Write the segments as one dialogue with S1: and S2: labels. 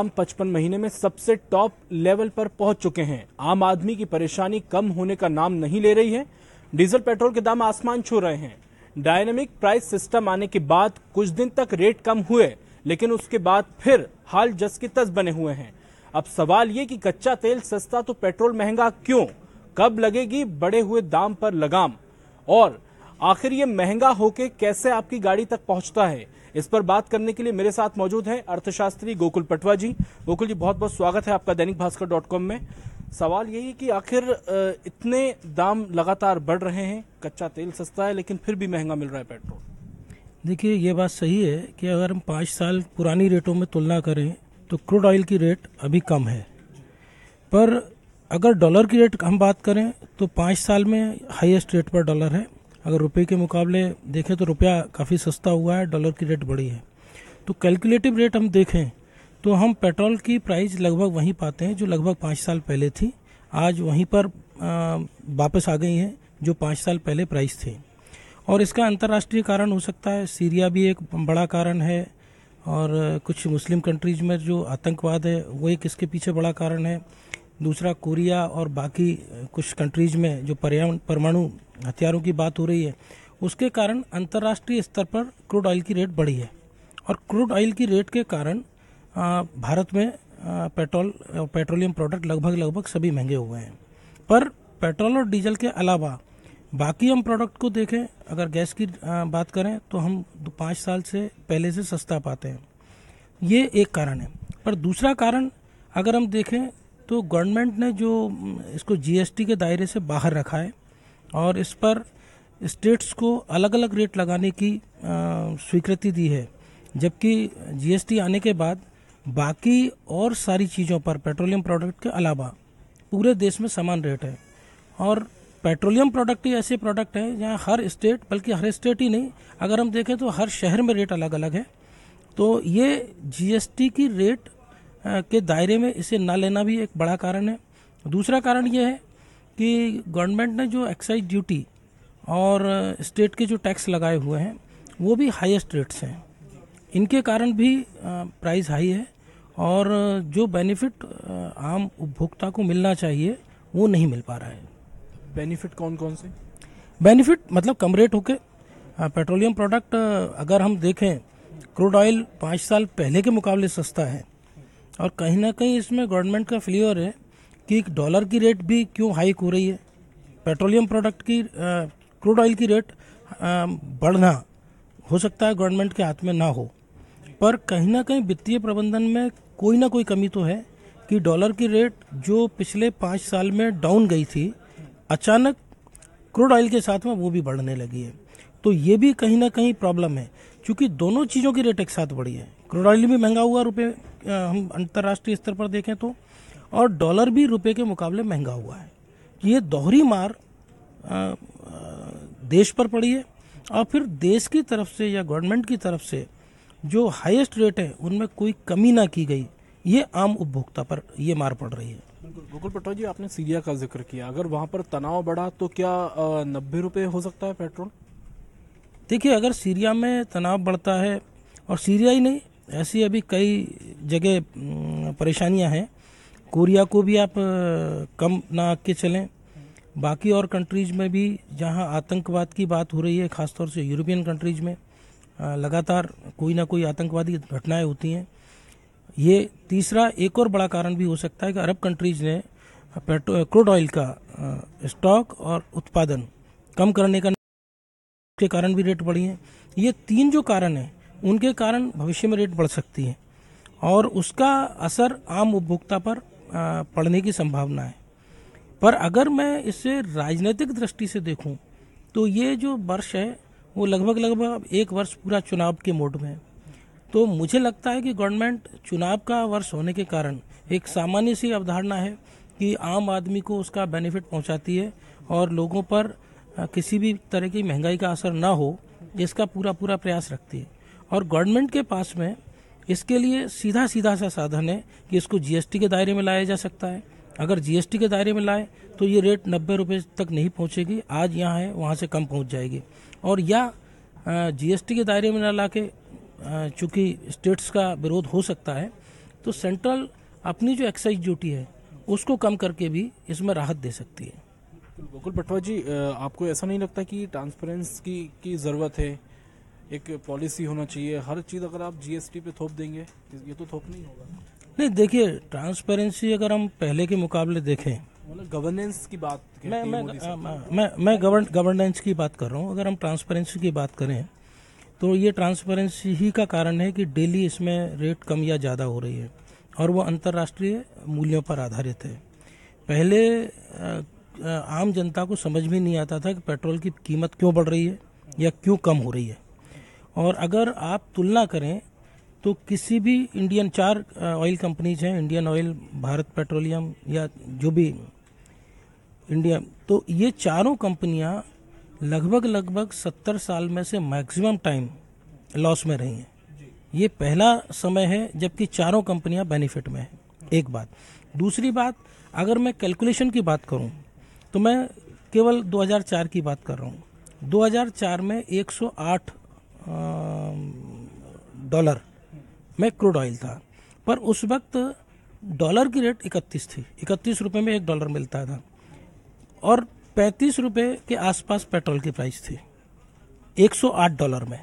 S1: हम पचपन महीने में सबसे टॉप लेवल पर पहुंच चुके हैं आम आदमी की परेशानी कम होने का नाम नहीं ले रही है डीजल पेट्रोल के दाम आसमान छू रहे हैं डायनेमिक प्राइस सिस्टम आने के बाद कुछ दिन तक रेट कम हुए लेकिन उसके बाद फिर हाल जस की तस बने हुए हैं अब सवाल ये कि कच्चा तेल सस्ता तो पेट्रोल महंगा क्यों कब लगेगी बड़े हुए दाम पर लगाम और आखिर ये महंगा होके कैसे आपकी गाड़ी तक पहुंचता है इस पर बात करने के लिए मेरे साथ मौजूद हैं अर्थशास्त्री गोकुल पटवा जी गोकुल जी बहुत बहुत स्वागत है आपका दैनिक भास्कर डॉट कॉम में सवाल यही है कि आखिर इतने दाम लगातार बढ़ रहे हैं कच्चा तेल सस्ता है लेकिन फिर भी महंगा मिल रहा है पेट्रोल
S2: देखिए ये बात सही है कि अगर हम पाँच साल पुरानी रेटों में तुलना करें तो क्रूड ऑयल की रेट अभी कम है पर अगर डॉलर की रेट हम बात करें तो पाँच साल में हाईएस्ट रेट पर डॉलर है अगर रुपये के मुकाबले देखें तो रुपया काफ़ी सस्ता हुआ है डॉलर की रेट बढ़ी है तो कैलकुलेटिव रेट हम देखें तो हम पेट्रोल की प्राइस लगभग वहीं पाते हैं जो लगभग पाँच साल पहले थी आज वहीं पर वापस आ गई हैं जो पाँच साल पहले प्राइस थे और इसका अंतर्राष्ट्रीय कारण हो सकता है सीरिया भी एक बड़ा कारण है और कुछ मुस्लिम कंट्रीज में जो आतंकवाद है वो एक इसके पीछे बड़ा कारण है दूसरा कोरिया और बाकी कुछ कंट्रीज में जो पर्यावरण परमाणु हथियारों की बात हो रही है उसके कारण अंतर्राष्ट्रीय स्तर पर क्रूड ऑयल की रेट बढ़ी है और क्रूड ऑयल की रेट के कारण भारत में पेट्रोल पेट्रोलियम प्रोडक्ट लगभग लगभग सभी महंगे हुए हैं पर पेट्रोल और डीजल के अलावा बाकी हम प्रोडक्ट को देखें अगर गैस की बात करें तो हम पाँच साल से पहले से सस्ता पाते हैं ये एक कारण है पर दूसरा कारण अगर हम देखें तो गवर्नमेंट ने जो इसको जीएसटी के दायरे से बाहर रखा है और इस पर स्टेट्स को अलग अलग रेट लगाने की स्वीकृति दी है जबकि जीएसटी आने के बाद बाकी और सारी चीज़ों पर पेट्रोलियम प्रोडक्ट के अलावा पूरे देश में समान रेट है और पेट्रोलियम प्रोडक्ट ही ऐसे प्रोडक्ट हैं जहाँ हर स्टेट बल्कि हर स्टेट ही नहीं अगर हम देखें तो हर शहर में रेट अलग अलग है तो ये जीएसटी की रेट के दायरे में इसे ना लेना भी एक बड़ा कारण है दूसरा कारण यह है कि गवर्नमेंट ने जो एक्साइज ड्यूटी और स्टेट के जो टैक्स लगाए हुए हैं वो भी हाईएस्ट रेट्स हैं इनके कारण भी प्राइस हाई है और जो बेनिफिट आम उपभोक्ता को मिलना चाहिए वो नहीं मिल पा रहा है
S1: बेनिफिट कौन कौन से
S2: बेनिफिट मतलब कम रेट होके पेट्रोलियम प्रोडक्ट अगर हम देखें क्रूड ऑयल पाँच साल पहले के मुकाबले सस्ता है और कहीं ना कहीं इसमें गवर्नमेंट का फ्लेवर है कि डॉलर की रेट भी क्यों हाइक हो रही है पेट्रोलियम प्रोडक्ट की क्रूड ऑयल की रेट आ, बढ़ना हो सकता है गवर्नमेंट के हाथ में ना हो पर कहीं ना कहीं वित्तीय प्रबंधन में कोई ना कोई कमी तो है कि डॉलर की रेट जो पिछले पाँच साल में डाउन गई थी अचानक क्रूड ऑयल के साथ में वो भी बढ़ने लगी है तो ये भी कहीं ना कहीं प्रॉब्लम है क्योंकि दोनों चीज़ों की रेट एक साथ बढ़ी है क्रूड ऑयल भी महंगा हुआ रुपये हम अंतर्राष्ट्रीय स्तर पर देखें तो और डॉलर भी रुपये के मुकाबले महंगा हुआ है ये दोहरी मार देश पर पड़ी है और फिर देश की तरफ से या गवर्नमेंट की तरफ से जो हाईएस्ट रेट है उनमें कोई कमी ना की गई ये आम उपभोक्ता पर ये मार पड़ रही है
S1: गोकुल पटवा जी आपने सीरिया का जिक्र किया अगर वहाँ पर तनाव बढ़ा तो क्या नब्बे रुपये हो सकता है पेट्रोल देखिए अगर सीरिया
S2: में तनाव बढ़ता है और सीरिया ही नहीं ऐसी अभी कई जगह परेशानियां हैं कोरिया को भी आप कम ना आके चलें बाकी और कंट्रीज में भी जहां आतंकवाद की बात हो रही है खासतौर से यूरोपियन कंट्रीज में लगातार कोई ना कोई आतंकवादी घटनाएं होती हैं ये तीसरा एक और बड़ा कारण भी हो सकता है कि अरब कंट्रीज ने पेट्रो क्रूड ऑयल का स्टॉक और उत्पादन कम करने का के कारण भी रेट बढ़ी हैं ये तीन जो कारण हैं उनके कारण भविष्य में रेट बढ़ सकती है और उसका असर आम उपभोक्ता पर पड़ने की संभावना है पर अगर मैं इसे राजनीतिक दृष्टि से देखूं तो ये जो वर्ष है वो लगभग लगभग एक वर्ष पूरा चुनाव के मोड में है तो मुझे लगता है कि गवर्नमेंट चुनाव का वर्ष होने के कारण एक सामान्य सी अवधारणा है कि आम आदमी को उसका बेनिफिट पहुंचाती है और लोगों पर किसी भी तरह की महंगाई का असर ना हो इसका पूरा पूरा प्रयास रखती है और गवर्नमेंट के पास में इसके लिए सीधा सीधा सा साधन है कि इसको जीएसटी के दायरे में लाया जा सकता है अगर जीएसटी के दायरे में लाए तो ये रेट नब्बे रुपये तक नहीं पहुँचेगी आज यहाँ है वहाँ से कम पहुँच जाएगी और या जीएसटी के दायरे में ना ला के चूँकि स्टेट्स का विरोध हो सकता है तो सेंट्रल अपनी जो
S1: एक्साइज ड्यूटी है उसको कम करके भी इसमें राहत दे सकती है गोकुल पटवा जी आपको ऐसा नहीं लगता कि ट्रांसपेरेंस की की ज़रूरत है एक पॉलिसी होना चाहिए हर चीज़ अगर आप जीएसटी पे थोप देंगे ये तो थोप नहीं होगा नहीं
S2: देखिए ट्रांसपेरेंसी अगर हम पहले के मुकाबले देखें
S1: मतलब गवर्नेंस की बात मैं मैं, मैं
S2: मैं मैं गवर्नेंस की बात कर रहा हूँ अगर हम ट्रांसपेरेंसी की बात करें तो ये ट्रांसपेरेंसी ही का कारण है कि डेली इसमें रेट कम या ज़्यादा हो रही है और वो अंतर्राष्ट्रीय मूल्यों पर आधारित है पहले आम जनता को समझ में नहीं आता था कि पेट्रोल की कीमत क्यों बढ़ रही है या क्यों कम हो रही है और अगर आप तुलना करें तो किसी भी इंडियन चार ऑयल कंपनीज हैं इंडियन ऑयल भारत पेट्रोलियम या जो भी इंडिया तो ये चारों कंपनियां लगभग लगभग सत्तर साल में से मैक्सिमम टाइम लॉस में रही हैं ये पहला समय है जबकि चारों कंपनियां बेनिफिट में हैं एक बात दूसरी बात अगर मैं कैलकुलेशन की बात करूं तो मैं केवल 2004 की बात कर रहा हूं 2004 में 108 डॉलर में क्रूड ऑयल था पर उस वक्त डॉलर की रेट इकतीस थी इकतीस रुपये में एक डॉलर मिलता था और पैंतीस रुपये के आसपास पेट्रोल की प्राइस थी 108 डॉलर में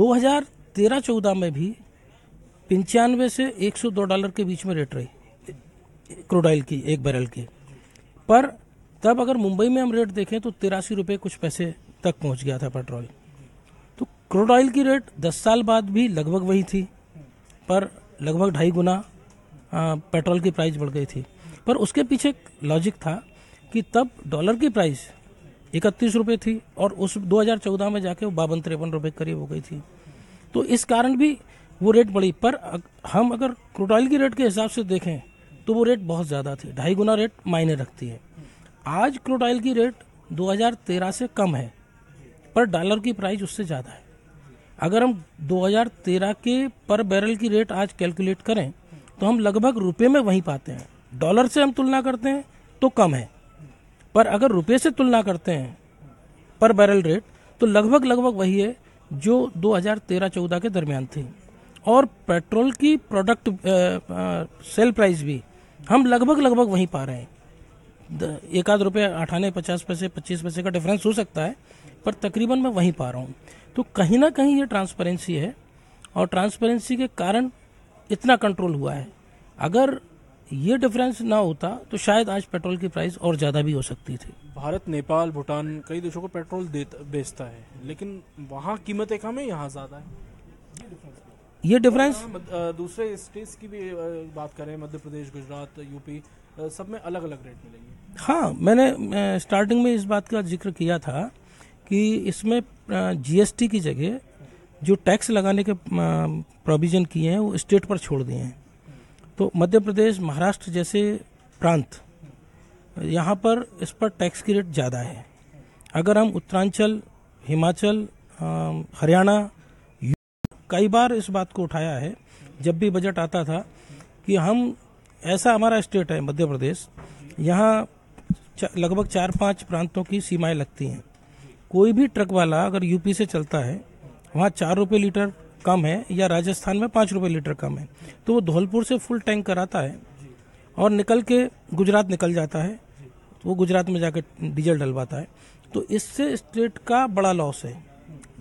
S2: 2013-14 में भी पंचानवे से 102 डॉलर के बीच में रेट रही क्रूड ऑयल की एक बैरल की पर तब अगर मुंबई में हम रेट देखें तो तिरासी रुपये कुछ पैसे तक पहुंच गया था पेट्रोल क्रूड ऑयल की रेट दस साल बाद भी लगभग वही थी पर लगभग ढाई गुना पेट्रोल की प्राइस बढ़ गई थी पर उसके पीछे लॉजिक था कि तब डॉलर की प्राइस इकतीस रुपये थी और उस 2014 में जाके वो बावन तिरपन रुपये करीब हो गई थी तो इस कारण भी वो रेट बढ़ी पर हम अगर क्रूड ऑयल की रेट के हिसाब से देखें तो वो रेट बहुत ज़्यादा थी ढाई गुना रेट मायने रखती है आज क्रूड ऑयल की रेट 2013 से कम है पर डॉलर की प्राइस उससे ज़्यादा है अगर हम 2013 के पर बैरल की रेट आज कैलकुलेट करें तो हम लगभग रुपए में वहीं पाते हैं डॉलर से हम तुलना करते हैं तो कम है पर अगर रुपए से तुलना करते हैं पर बैरल रेट तो लगभग लगभग वही है जो 2013-14 के दरमियान थी और पेट्रोल की प्रोडक्ट सेल प्राइस भी हम लगभग लगभग वहीं पा रहे हैं एक आध रुपये अठाने पचास पैसे पच्चीस पैसे का डिफरेंस हो सकता है पर तकरीबन मैं वहीं पा रहा हूँ तो कहीं ना कहीं ये ट्रांसपेरेंसी है और ट्रांसपेरेंसी के कारण इतना कंट्रोल हुआ है अगर ये डिफरेंस ना होता तो शायद आज पेट्रोल की प्राइस और ज़्यादा भी हो
S1: सकती थी भारत नेपाल भूटान कई देशों को पेट्रोल बेचता है लेकिन वहाँ कीमतें कम है यहाँ ज़्यादा है ये डिफरेंस दूसरे स्टेट्स की भी बात करें मध्य प्रदेश गुजरात यूपी सब में अलग अलग रेट मिलेंगे
S2: हाँ मैंने स्टार्टिंग में इस बात का जिक्र किया था कि इसमें जीएसटी की जगह जो टैक्स लगाने के प्रोविज़न किए हैं वो स्टेट पर छोड़ दिए हैं तो मध्य प्रदेश महाराष्ट्र जैसे प्रांत यहाँ पर इस पर टैक्स की रेट ज़्यादा है अगर हम उत्तरांचल हिमाचल हरियाणा कई बार इस बात को उठाया है जब भी बजट आता था कि हम ऐसा हमारा स्टेट है मध्य प्रदेश यहाँ लगभग चार पाँच प्रांतों की सीमाएँ लगती हैं कोई भी ट्रक वाला अगर यूपी से चलता है वहाँ चार रुपये लीटर कम है या राजस्थान में पाँच रुपये लीटर कम है तो वो धौलपुर से फुल टैंक कराता है और निकल के गुजरात निकल जाता है तो वो गुजरात में जाकर डीजल डलवाता है तो इससे स्टेट का बड़ा लॉस है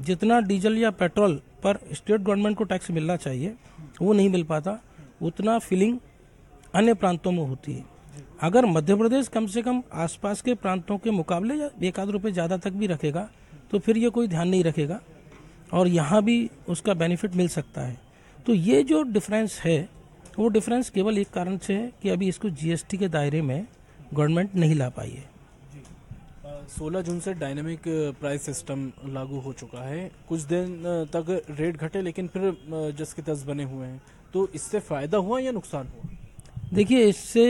S2: जितना डीजल या पेट्रोल पर स्टेट गवर्नमेंट को टैक्स मिलना चाहिए वो नहीं मिल पाता उतना फीलिंग अन्य प्रांतों में होती है अगर मध्य प्रदेश कम से कम आसपास के प्रांतों के मुकाबले एक आध रुपये ज़्यादा तक भी रखेगा तो फिर ये कोई ध्यान नहीं रखेगा और यहाँ भी उसका बेनिफिट मिल सकता है तो ये जो डिफरेंस है वो डिफरेंस केवल एक कारण से है कि अभी इसको जीएसटी के दायरे में गवर्नमेंट नहीं ला पाई है
S1: सोलह जून से डायनेमिक प्राइस सिस्टम लागू हो चुका है कुछ दिन तक रेट घटे लेकिन फिर जस के तस बने हुए हैं तो इससे फ़ायदा हुआ या नुकसान हुआ
S2: देखिए इससे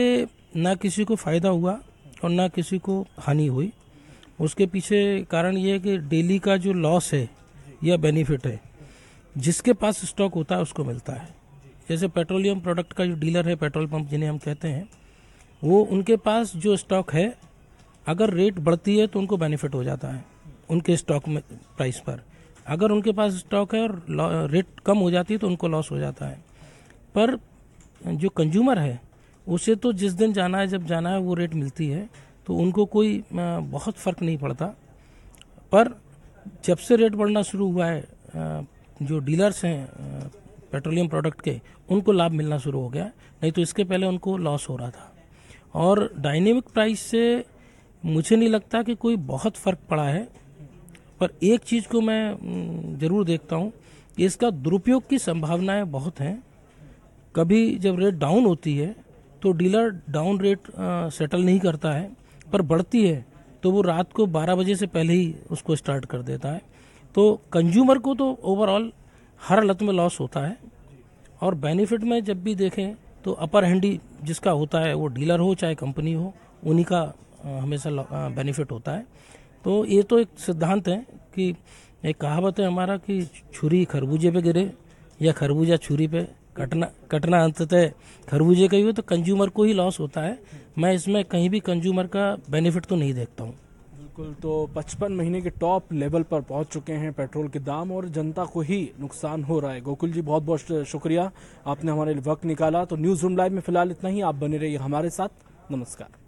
S2: ना किसी को फ़ायदा हुआ और ना किसी को हानि हुई उसके पीछे कारण ये है कि डेली का जो लॉस है या बेनिफिट है जिसके पास स्टॉक होता है उसको मिलता है जैसे पेट्रोलियम प्रोडक्ट का जो डीलर है पेट्रोल पंप जिन्हें हम कहते हैं वो उनके पास जो स्टॉक है अगर रेट बढ़ती है तो उनको बेनिफिट हो जाता है उनके स्टॉक में प्राइस पर अगर उनके पास स्टॉक है और रेट कम हो जाती है तो उनको लॉस हो जाता है पर जो कंज्यूमर है उसे तो जिस दिन जाना है जब जाना है वो रेट मिलती है तो उनको कोई बहुत फ़र्क नहीं पड़ता पर जब से रेट बढ़ना शुरू हुआ है जो डीलर्स हैं पेट्रोलियम प्रोडक्ट के उनको लाभ मिलना शुरू हो गया नहीं तो इसके पहले उनको लॉस हो रहा था और डायनेमिक प्राइस से मुझे नहीं लगता कि कोई बहुत फ़र्क पड़ा है पर एक चीज़ को मैं ज़रूर देखता हूँ कि इसका दुरुपयोग की संभावनाएं बहुत हैं कभी जब रेट डाउन होती है तो डीलर डाउन रेट सेटल नहीं करता है पर बढ़ती है तो वो रात को 12 बजे से पहले ही उसको स्टार्ट कर देता है तो कंज्यूमर को तो ओवरऑल हर हालत में लॉस होता है और बेनिफिट में जब भी देखें तो अपर हैंडी जिसका होता है वो डीलर हो चाहे कंपनी हो उन्हीं का हमेशा बेनिफिट होता है तो ये तो एक सिद्धांत है कि एक कहावत है हमारा कि छुरी खरबूजे पे गिरे या खरबूजा छुरी पे कटना कटना अंततः खरबूजे का ही हो तो कंज्यूमर को ही लॉस होता है मैं इसमें कहीं भी कंज्यूमर का बेनिफिट तो नहीं देखता हूँ
S1: बिल्कुल तो पचपन महीने के टॉप लेवल पर पहुंच चुके हैं पेट्रोल के दाम और जनता को ही नुकसान हो रहा है गोकुल जी बहुत बहुत शुक्रिया आपने हमारे लिए वक्त निकाला तो न्यूज़ रूम लाइव में फिलहाल इतना ही आप बने रहिए हमारे साथ नमस्कार